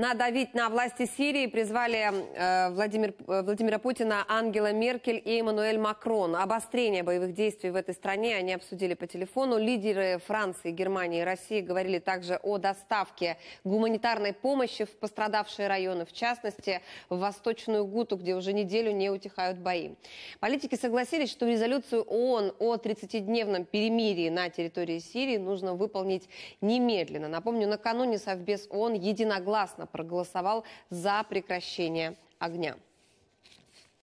надавить на власти Сирии призвали э, Владимир, э, Владимира Путина, Ангела Меркель и Эммануэль Макрон. Обострение боевых действий в этой стране они обсудили по телефону. Лидеры Франции, Германии и России говорили также о доставке гуманитарной помощи в пострадавшие районы, в частности, в Восточную Гуту, где уже неделю не утихают бои. Политики согласились, что резолюцию ООН о 30-дневном перемирии на территории Сирии нужно выполнить немедленно. Напомню, накануне Совбез ООН единогласно проголосовал за прекращение огня.